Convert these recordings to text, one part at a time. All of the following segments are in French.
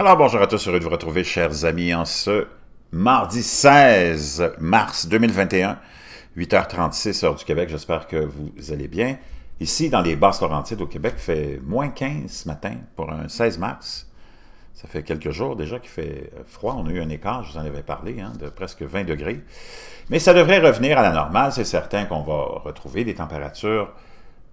Alors bonjour à tous, heureux de vous retrouver chers amis en ce mardi 16 mars 2021, 8h36 heure du Québec, j'espère que vous allez bien. Ici dans les Basses-Laurentides au Québec, fait moins 15 ce matin pour un 16 mars. Ça fait quelques jours déjà qu'il fait froid. On a eu un écart, je vous en avais parlé, hein, de presque 20 degrés. Mais ça devrait revenir à la normale. C'est certain qu'on va retrouver des températures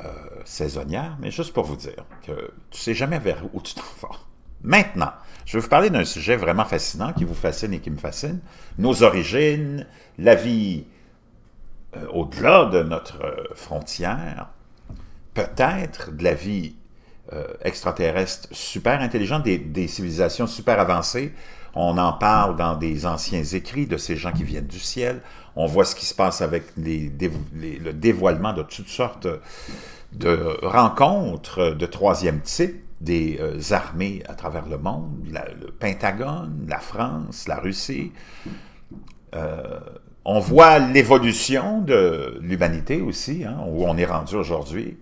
euh, saisonnières. Mais juste pour vous dire que tu sais jamais vers où tu t'en vas. Maintenant, je vais vous parler d'un sujet vraiment fascinant qui vous fascine et qui me fascine. Nos origines, la vie euh, au-delà de notre euh, frontière, peut-être de la vie euh, extraterrestre super intelligente, des, civilisations super avancées. On en parle dans des anciens écrits de ces gens qui viennent du ciel. On voit ce qui se passe avec le dévoilement de toutes sortes de rencontres de troisième type des euh, armées à travers le monde, le Pentagone, la France, la Russie. Euh, on voit l'évolution de l'humanité aussi, hein, où on est rendu aujourd'hui.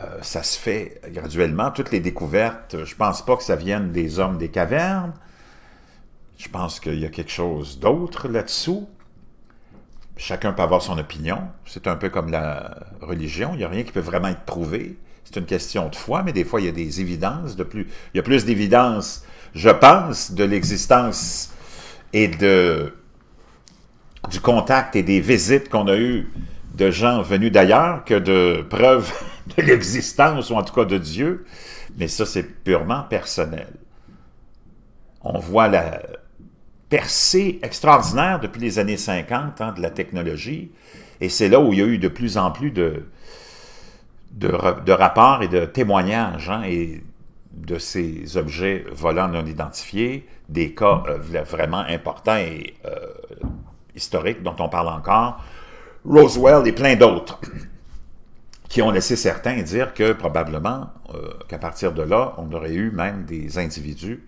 Euh, ça se fait graduellement. Toutes les découvertes, je ne pense pas que ça vienne des hommes des cavernes. Je pense qu'il y a quelque chose d'autre là-dessous. Chacun peut avoir son opinion. C'est un peu comme la religion. Il n'y a rien qui peut vraiment être prouvé c'est une question de foi, mais des fois, il y a des évidences. De plus, il y a plus d'évidence, je pense, de l'existence et de, du contact et des visites qu'on a eues de gens venus d'ailleurs que de preuves de l'existence, ou en tout cas de Dieu. Mais ça, c'est purement personnel. On voit la percée extraordinaire depuis les années 50 hein, de la technologie, et c'est là où il y a eu de plus en plus de, de, rapports et de témoignages hein, et de ces objets volants non identifiés, des cas euh, vraiment importants et euh, historiques dont on parle encore, Roswell et plein d'autres, qui ont laissé certains dire que probablement euh, qu'à partir de là, on aurait eu même des individus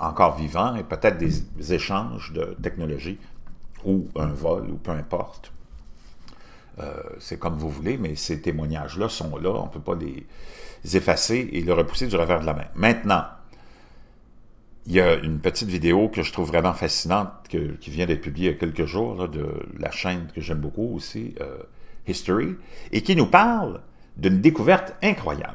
encore vivants et peut-être des échanges de technologies ou un vol ou peu importe. Euh, c'est comme vous voulez, mais ces témoignages-là sont là, on ne peut pas les effacer et les repousser du revers de la main. Maintenant, il y a une petite vidéo que je trouve vraiment fascinante qui vient d'être publiée il y a quelques jours de la chaîne que j'aime beaucoup aussi, euh, History, et qui nous parle d'une découverte incroyable.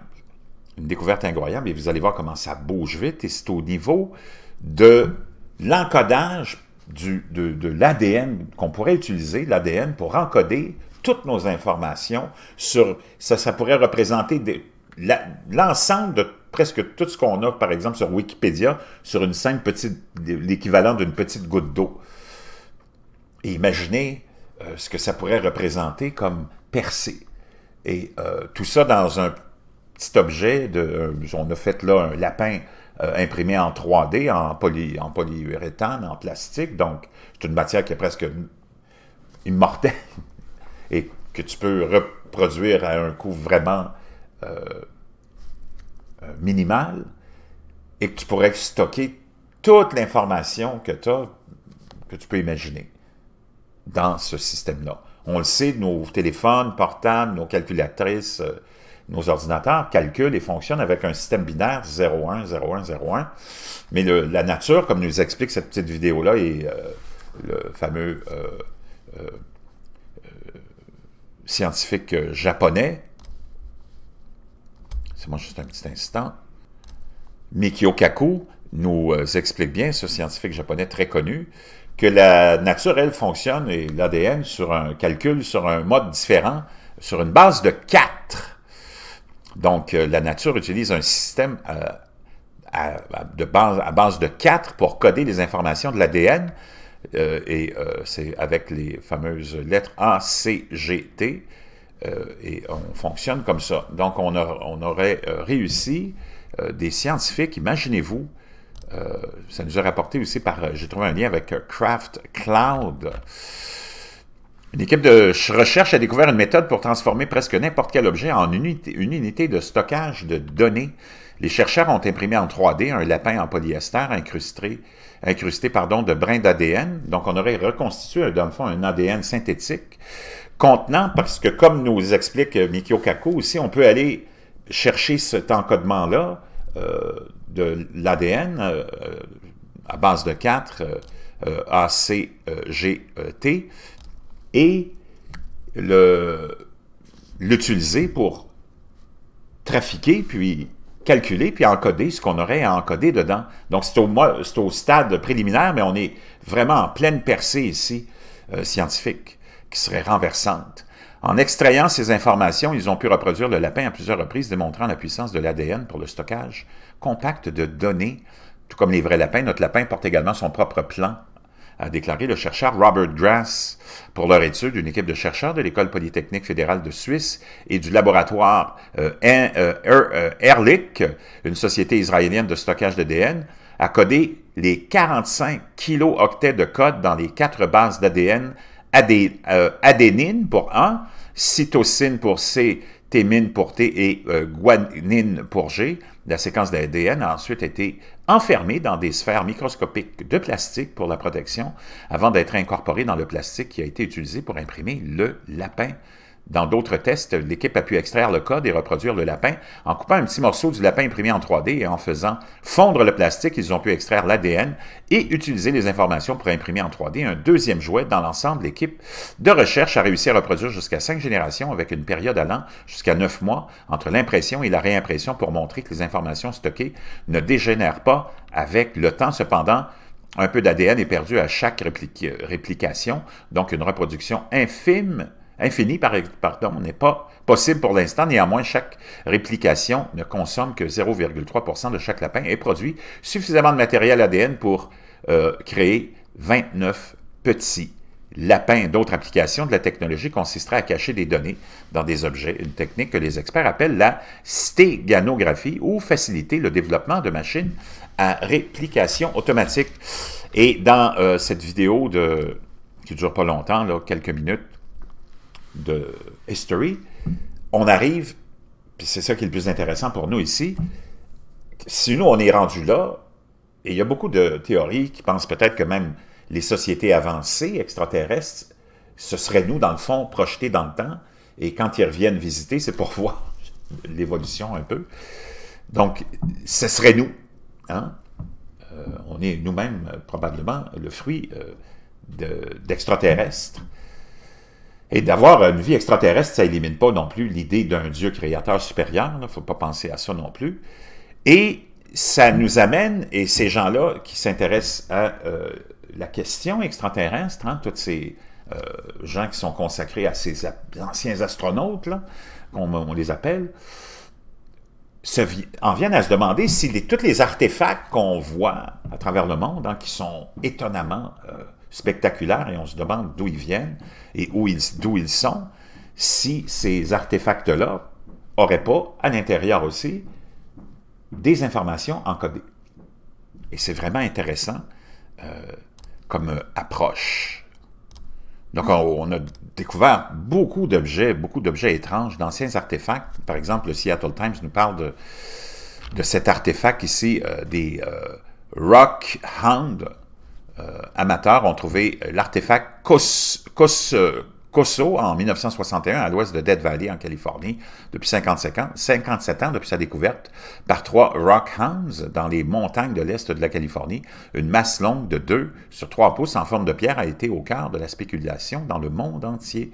Une découverte incroyable, et vous allez voir comment ça bouge vite, et c'est au niveau de l'encodage de l'ADN qu'on pourrait utiliser, l'ADN, pour encoder toutes nos informations sur... Ça, pourrait représenter l'ensemble de presque tout ce qu'on a, par exemple, sur Wikipédia, sur une simple petite... l'équivalent d'une petite goutte d'eau. imaginez euh, ce que ça pourrait représenter comme percée. Et euh, tout ça dans un petit objet, de, euh, on a fait là un lapin imprimé en 3D, en, poly, en polyuréthane, en plastique, donc c'est une matière qui est presque immortelle et que tu peux reproduire à un coût vraiment euh, euh, minimal et que tu pourrais stocker toute l'information que tu as, que tu peux imaginer dans ce système-là. On le sait, nos téléphones portables, nos calculatrices, euh, nos ordinateurs calculent et fonctionnent avec un système binaire 01, 01, 01. Mais la nature, comme nous explique cette petite vidéo-là et le fameux scientifique euh, japonais, c'est moi juste un petit instant, Mikio Kaku nous euh, explique bien, ce scientifique japonais très connu, que la nature, elle, fonctionne, et l'ADN, sur un calcul, sur un mode différent, sur une base de 4. Donc, euh, la nature utilise un système à, base, à base de 4 pour coder les informations de l'ADN, euh, et euh, c'est avec les fameuses lettres A, C, G, T. Euh, et on fonctionne comme ça. Donc on, aurait réussi, des scientifiques, imaginez-vous, ça nous a rapporté aussi par, j'ai trouvé un lien avec Craft Cloud, une équipe de recherche a découvert une méthode pour transformer presque n'importe quel objet en une unité de stockage de données les chercheurs ont imprimé en 3D un lapin en polyester incrusté, incrusté pardon, de brins d'ADN. Donc, on aurait reconstitué, dans le fond, un ADN synthétique contenant, parce que comme nous explique euh, Mikio Kaku aussi, on peut aller chercher cet encodement-là euh, de l'ADN euh, à base de 4, A, C, G, T, et l'utiliser pour trafiquer, puis calculer puis encoder ce qu'on aurait à encoder dedans. Donc, c'est au, au, stade préliminaire, mais on est vraiment en pleine percée ici euh, scientifique, qui serait renversante. En extrayant ces informations, ils ont pu reproduire le lapin à plusieurs reprises, démontrant la puissance de l'ADN pour le stockage compact de données. Tout comme les vrais lapins, notre lapin porte également son propre plan a déclaré le chercheur Robert Grass pour leur étude, une équipe de chercheurs de l'École polytechnique fédérale de Suisse et du laboratoire Ehrlich, euh, euh, une société israélienne de stockage d'ADN, a codé les 45 kilo-octets de code dans les quatre bases d'ADN, euh, adénine pour A, cytosine pour C, thémine pour T et guanine pour G. La séquence d'ADN a ensuite été enfermés dans des sphères microscopiques de plastique pour la protection avant d'être incorporés dans le plastique qui a été utilisé pour imprimer le lapin dans d'autres tests, l'équipe a pu extraire le code et reproduire le lapin. En coupant un petit morceau du lapin imprimé en 3D et en faisant fondre le plastique, ils ont pu extraire l'ADN et utiliser les informations pour imprimer en 3D un deuxième jouet dans l'ensemble. L'équipe de recherche a réussi à reproduire jusqu'à cinq générations avec une période allant jusqu'à neuf mois entre l'impression et la réimpression pour montrer que les informations stockées ne dégénèrent pas avec le temps. Cependant, un peu d'ADN est perdu à chaque euh, réplication, donc une reproduction infime Infini, par, pardon, n'est pas possible pour l'instant. Néanmoins, chaque réplication ne consomme que 0,3 de chaque lapin et produit suffisamment de matériel ADN pour euh, créer 29 petits lapins. D'autres applications de la technologie consisteraient à cacher des données dans des objets, une technique que les experts appellent la stéganographie ou faciliter le développement de machines à réplication automatique. Et dans euh, cette vidéo de, qui ne dure pas longtemps, quelques minutes, de history, on arrive, puis c'est ça qui est le plus intéressant pour nous ici, si nous, on est rendu là, et il y a beaucoup de théories qui pensent peut-être que même les sociétés avancées extraterrestres, ce serait nous, dans le fond, projetés dans le temps, et quand ils reviennent visiter, c'est pour voir l'évolution un peu. Donc, ce serait nous. Hein. Euh, on est nous-mêmes euh, probablement le fruit euh, d'extraterrestres. Et d'avoir une vie extraterrestre, ça élimine pas non plus l'idée d'un Dieu créateur supérieur. Il ne faut pas penser à ça non plus. Et ça nous amène, et ces gens-là qui s'intéressent à euh, la question extraterrestre, hein, tous ces euh, gens qui sont consacrés à ces anciens astronautes, là, on les appelle, en viennent à se demander si les, tous les artefacts qu'on voit à travers le monde, hein, qui sont étonnamment euh, spectaculaires, et on se demande d'où ils viennent et d'où ils, ils sont, si ces artefacts-là n'auraient pas, à l'intérieur aussi, des informations encodées. Et c'est vraiment intéressant euh, comme euh, approche. Donc, on, a découvert beaucoup d'objets, beaucoup d'objets étranges, d'anciens artefacts. Par exemple, le Seattle Times nous parle de, de cet artefact ici, euh, des euh, Rock Hound euh, amateurs ont trouvé l'artefact Kos, Kos, Coso en 1961 à l'ouest de Dead Valley en Californie depuis ans, 57 ans depuis sa découverte par trois rockhounds dans les montagnes de l'est de la Californie. Une masse longue de 2 sur 3 pouces en forme de pierre a été au cœur de la spéculation dans le monde entier.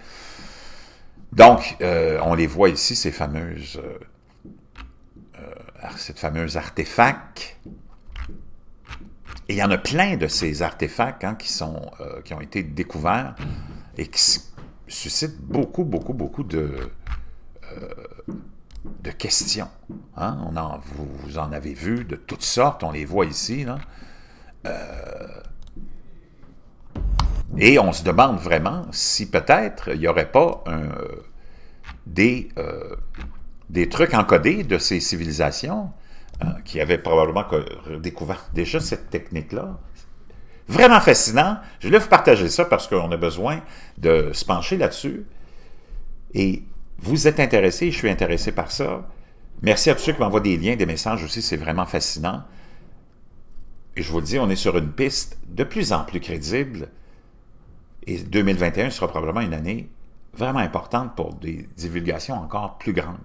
Donc, euh, on les voit ici, ces fameuses, euh, euh, cette fameuse et il y en a plein de ces artefacts hein, qui, sont, qui ont été découverts et qui, suscite beaucoup, beaucoup, beaucoup de, euh, de questions. Hein? On vous, en avez vu de toutes sortes, on les voit ici. Euh, et on se demande vraiment si peut-être il n'y aurait pas un, euh, des, des trucs encodés de ces civilisations qui avaient probablement découvert déjà cette technique-là, Vraiment fascinant. Je voulais vous partager ça parce qu'on a besoin de se pencher là-dessus. Et vous êtes intéressé, je suis intéressé par ça. Merci à tous ceux qui m'envoient des liens, des messages aussi, c'est vraiment fascinant. Et je vous le dis, on est sur une piste de plus en plus crédible. Et 2021 sera probablement une année vraiment importante pour des divulgations encore plus grandes.